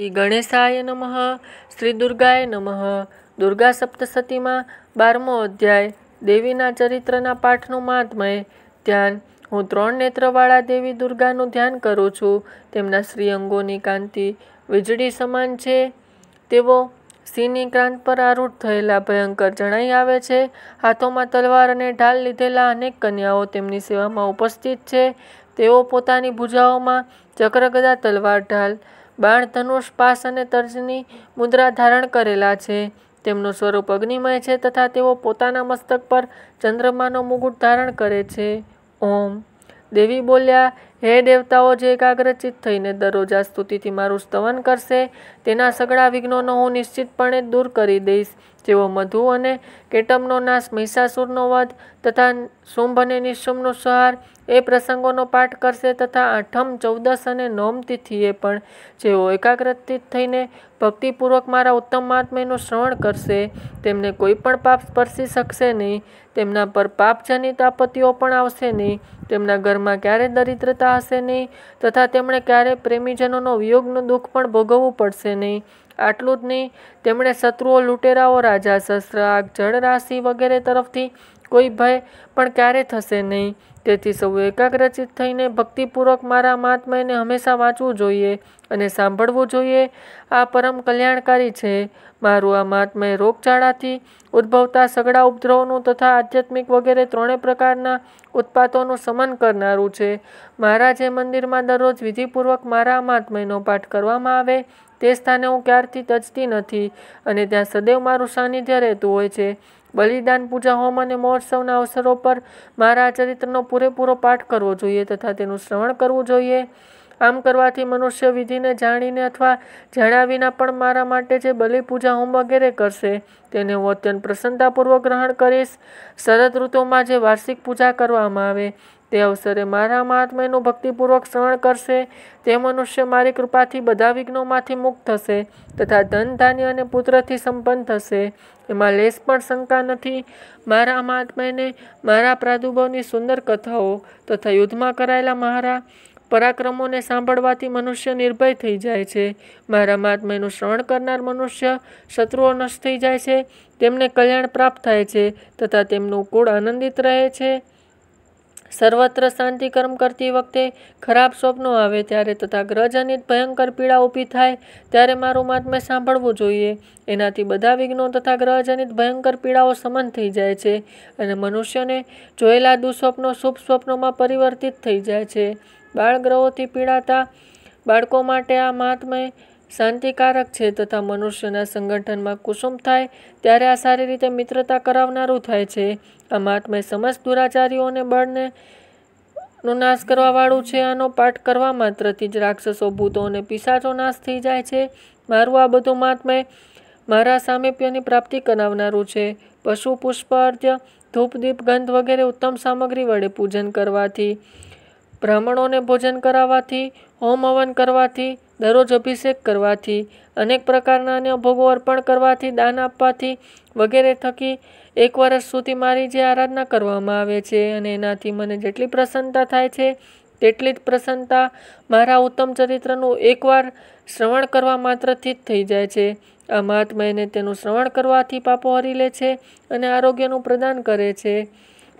શ્રી ગણેશાય નમઃ શ્રી દુર્ગાય નમઃ દુર્ગા સપ્તસતીમાં બારમો અધ્યાય દેવીના ચરિત્રના પાઠનું મહાત્મય ધ્યાન હું ત્રણ નેત્રવાળા દેવી દુર્ગાનું ધ્યાન કરું છું તેમના શ્રી અંગોની કાંતિ વીજળી સમાન છે તેઓ સિંહની ક્રાંત પર આરૂઢ થયેલા ભયંકર જણાઈ આવે છે હાથોમાં તલવાર અને ઢાલ લીધેલા અનેક કન્યાઓ તેમની સેવામાં ઉપસ્થિત છે તેઓ પોતાની ભૂજાઓમાં ચક્રગદા તલવાર ઢાલ બાણ ધનુષ પાસ અને તર્જની મુદ્રા ધારણ કરેલા છે તેમનું સ્વરૂપ અગ્નિમય છે તથા તેઓ પોતાના મસ્તક પર ચંદ્રમાનો મુગુટ ધારણ કરે છે ઓમ દેવી બોલ્યા હે દેવતાઓ જે એકાગ્રચિત થઈને દરરોજ આ સ્તુતિથી મારું સ્તવન કરશે તેના સગળા વિઘ્નોનો હું નિશ્ચિતપણે દૂર કરી દઈશ તેઓ મધુ અને કેટમનો નાશ મહિષાસુરનો વધ તથા શુંભ અને નિશુંભનો સંહાર એ પ્રસંગોનો પાઠ કરશે તથા આઠમ ચૌદસ અને નોમ તિથિએ પણ જેઓ એકાગ્રતિત થઈને ભક્તિપૂર્વક મારા ઉત્તમ મહાત્મ્યનું શ્રવણ કરશે તેમને કોઈ પણ પાપ સ્પર્શી શકશે નહીં તેમના પર પાપજનિત આપત્તિઓ પણ આવશે નહીં તેમના ઘરમાં ક્યારે દરિદ્રતા હશે નહીં તથા તેમણે ક્યારે પ્રેમીજનોનો વિયોગનું દુઃખ પણ ભોગવવું પડશે નહીં આટલું જ નહીં તેમણે શત્રુઓ લૂંટેરાઓ રાજા શસ્ત્ર આગ રાશિ વગેરે તરફથી કોઈ ભય પણ ક્યારે થશે નહીં તેથી સૌ એકાગ્રચિત થઈને ભક્તિપૂર્વક મારા મહાત્માને હંમેશા વાંચવું જોઈએ અને સાંભળવું જોઈએ આ પરમ કલ્યાણકારી છે મારું આ મહાત્માએ રોગચાળાથી ઉદ્ભવતા સગડા ઉપદ્રવોનું તથા આધ્યાત્મિક વગેરે ત્રણેય પ્રકારના ઉત્પાતોનું સમન કરનારું છે મારા જે મંદિરમાં દરરોજ વિધિપૂર્વક મારા મહાત્માનો પાઠ કરવામાં આવે તે સ્થાને હું ક્યારથી તજતી નથી અને ત્યાં સદૈવ મારું સાનિધ્ય રહેતું હોય છે બલિદાન પૂજા હોમ અને મહોત્સવના અવસરો પર મારા આ ચરિત્રનો પૂરેપૂરો પાઠ કરવો જોઈએ તથા તેનું શ્રવણ કરવું જોઈએ આમ કરવાથી મનુષ્ય વિધિને જાણીને અથવા જણાવીના પણ મારા માટે જે બલિપૂજા હોમ વગેરે કરશે તેને હું અત્યંત પ્રસન્નતાપૂર્વક ગ્રહણ કરીશ શરદ ઋતુમાં જે વાર્ષિક પૂજા કરવામાં આવે તે અવસરે મારા મહાત્માનું ભક્તિપૂર્વક શરણ કરશે તે મનુષ્ય મારી કૃપાથી બધા વિઘ્નોમાંથી મુક્ત થશે તથા ધન ધાન્ય અને પુત્રથી સંપન્ન થશે એમાં લેસ પણ શંકા નથી મારા મહાત્મયને મારા પ્રાદુર્ભાવની સુંદર કથાઓ તથા યુદ્ધમાં કરાયેલા મારા પરાક્રમોને સાંભળવાથી મનુષ્ય નિર્ભય થઈ જાય છે મારા મહાત્મયનું શ્રવણ કરનાર મનુષ્ય શત્રુઓ નષ્ટ થઈ જાય છે તેમને કલ્યાણ પ્રાપ્ત થાય છે તથા તેમનું કુળ આનંદિત રહે છે સર્વત્ર શાંતિકર્મ કરતી વખતે ખરાબ સ્વપ્નો આવે ત્યારે તથા ગ્રહજનિત ભયંકર પીડા ઊભી થાય ત્યારે મારું મહાત્મ્ય સાંભળવું જોઈએ એનાથી બધા વિઘ્નો તથા ગ્રહજનિત ભયંકર પીડાઓ સમન થઈ જાય છે અને મનુષ્યને જોયેલા દુઃસ્વપ્નો શુભ સ્વપ્નોમાં પરિવર્તિત થઈ જાય છે બાળ ગ્રહોથી પીડાતા બાળકો માટે આ મહાત્મય શાંતિકારક છે તથા મનુષ્યના સંગઠનમાં કુસુમ થાય ત્યારે આ સારી રીતે મિત્રતા કરાવનારું થાય છે આ મહાત્મા સમસ્ત દુરાચારીઓને બળને નો નાશ કરવાવાળું છે આનો પાઠ કરવા માત્રથી જ રાક્ષસો ભૂતો અને પિશાચો નાશ થઈ જાય છે મારું આ બધું મહાત્મા મારા સામેપ્યની પ્રાપ્તિ કરાવનારું છે પશુ પુષ્પ અર્ધ્ય ધૂપ દીપ ગંધ વગેરે ઉત્તમ સામગ્રી વડે પૂજન કરવાથી બ્રાહ્મણોને ભોજન કરાવવાથી હોમ હવન કરવાથી દરરોજ અભિષેક કરવાથી અનેક પ્રકારના અન્ય ભોગો અર્પણ કરવાથી દાન આપવાથી વગેરે થકી એક વર્ષ સુધી મારી જે આરાધના કરવામાં આવે છે અને એનાથી મને જેટલી પ્રસન્નતા થાય છે તેટલી જ પ્રસન્નતા મારા ઉત્તમ ચરિત્રનું એકવાર શ્રવણ કરવા માત્રથી જ થઈ જાય છે આ મહાત્મા એને તેનું શ્રવણ કરવાથી પાપો હરી લે છે અને આરોગ્યનું પ્રદાન કરે છે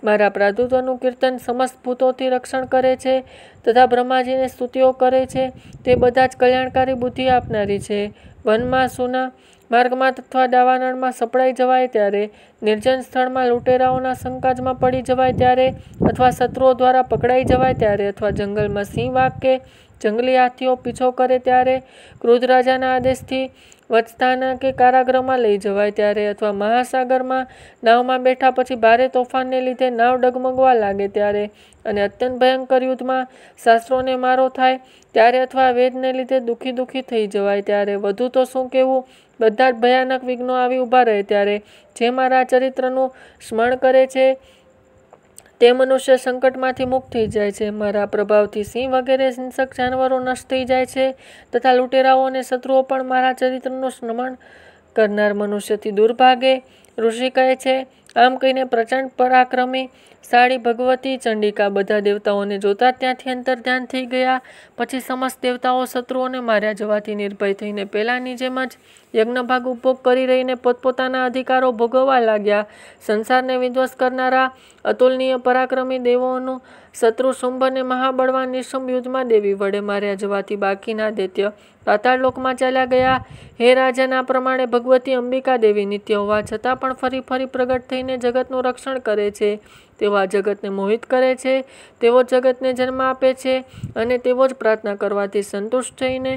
મારા પ્રાદુત્વનું કીર્તન સમસ્ત ભૂતોથી રક્ષણ કરે છે તથા બ્રહ્માજીને સ્તુતિઓ કરે છે તે બધા જ કલ્યાણકારી બુદ્ધિ આપનારી છે વનમાં સુના માર્ગમાં તથા દાવાનળમાં સપડાઈ જવાય ત્યારે નિર્જન સ્થળમાં લૂંટેરાઓના સંકાજમાં પડી જવાય ત્યારે અથવા શત્રુઓ દ્વારા પકડાઈ જવાય ત્યારે અથવા જંગલમાં સિંહ વાઘ કે જંગલી હાથીઓ પીછો કરે ત્યારે ક્રોધ રાજાના આદેશથી વચતાના કે કારાગૃહમાં લઈ જવાય ત્યારે અથવા મહાસાગરમાં નાવમાં બેઠા પછી ભારે તોફાનને લીધે નાવ ડગમગવા લાગે ત્યારે અને અત્યંત ભયંકર યુદ્ધમાં શાસ્ત્રોને મારો થાય ત્યારે અથવા વેદને લીધે દુઃખી દુઃખી થઈ જવાય ત્યારે વધુ તો શું કહેવું બધા જ ભયાનક વિઘ્નો આવી ઊભા રહે ત્યારે જે મારા ચરિત્રનું સ્મરણ કરે છે તે મનુષ્ય સંકટમાંથી મુક્ત થઈ જાય છે મારા પ્રભાવથી સિંહ વગેરે હિંસક જાનવરો નષ્ટ થઈ જાય છે તથા લૂંટેરાઓ અને શત્રુઓ પણ મારા ચરિત્રનું શ્રમણ કરનાર મનુષ્યથી દુર્ભાગે ઋષિ કહે છે આમ કહીને પ્રચંડ પરાક્રમી સાળી ભગવતી ચંડિકા બધા દેવતાઓને જોતા ત્યાંથી અંતર ધ્યાન થઈ ગયા પછી સમસ્ત દેવતાઓ શત્રુઓને માર્યા જવાથી નિર્ભય થઈને પહેલાંની જેમ જ યજ્ઞભાગ ઉપભોગ કરી રહીને પોતપોતાના અધિકારો ભોગવવા લાગ્યા સંસારને વિધ્વસ કરનારા અતુલનીય પરાક્રમી દેવોનું શત્રુ શુંભને મહાબળવાન નિશંભ યુદ્ધમાં દેવી વડે માર્યા જવાથી બાકીના દૈત્ય પાતાળલોકમાં ચાલ્યા ગયા હે રાજાના પ્રમાણે ભગવતી અંબિકા દેવી નિત્ય હોવા છતાં પણ પણ ફરી ફરી પ્રગટ થઈને જગતનું રક્ષણ કરે છે તેઓ આ જગતને મોહિત કરે છે તેઓ જગતને જન્મ આપે છે અને તેઓ જ પ્રાર્થના કરવાથી સંતુષ્ટ થઈને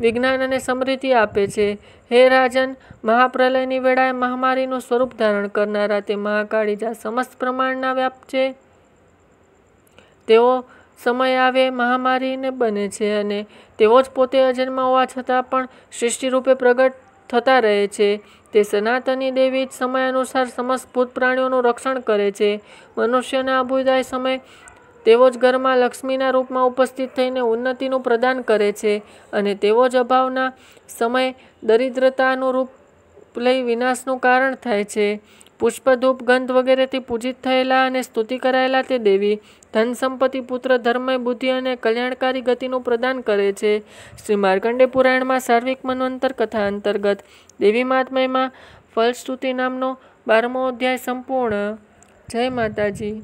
વિજ્ઞાન અને સમૃદ્ધિ આપે છે હે રાજન મહાપ્રલયની વેળાએ મહામારીનું સ્વરૂપ ધારણ કરનારા તે મહાકાળી જ્યાં સમસ્ત પ્રમાણના વ્યાપ છે તેઓ સમય આવે મહામારીને બને છે અને તેઓ જ પોતે અજન્મ હોવા છતાં પણ સૃષ્ટિરૂપે પ્રગટ થતા રહે છે તે સનાતની દેવી જ સમયાનુસાર સમસ્ત ભૂત પ્રાણીઓનું રક્ષણ કરે છે મનુષ્યને અભુદાય સમય તેવો જ ઘરમાં લક્ષ્મીના રૂપમાં ઉપસ્થિત થઈને ઉન્નતિનું પ્રદાન કરે છે અને તેવો જ અભાવના સમય દરિદ્રતાનું રૂપ લઈ વિનાશનું કારણ થાય છે પુષ્પધૂપ ગંધ વગેરેથી પૂજિત થયેલા અને સ્તુતિ કરાયેલા તે દેવી ધન સંપત્તિ પુત્ર ધર્મય બુદ્ધિ અને કલ્યાણકારી ગતિનું પ્રદાન કરે છે શ્રી માર્કંડે પુરાણમાં સાર્વિક મનવંતર કથા અંતર્ગત દેવી મહાત્મયમાં ફલસ્તુતિ નામનો બારમો અધ્યાય સંપૂર્ણ જય માતાજી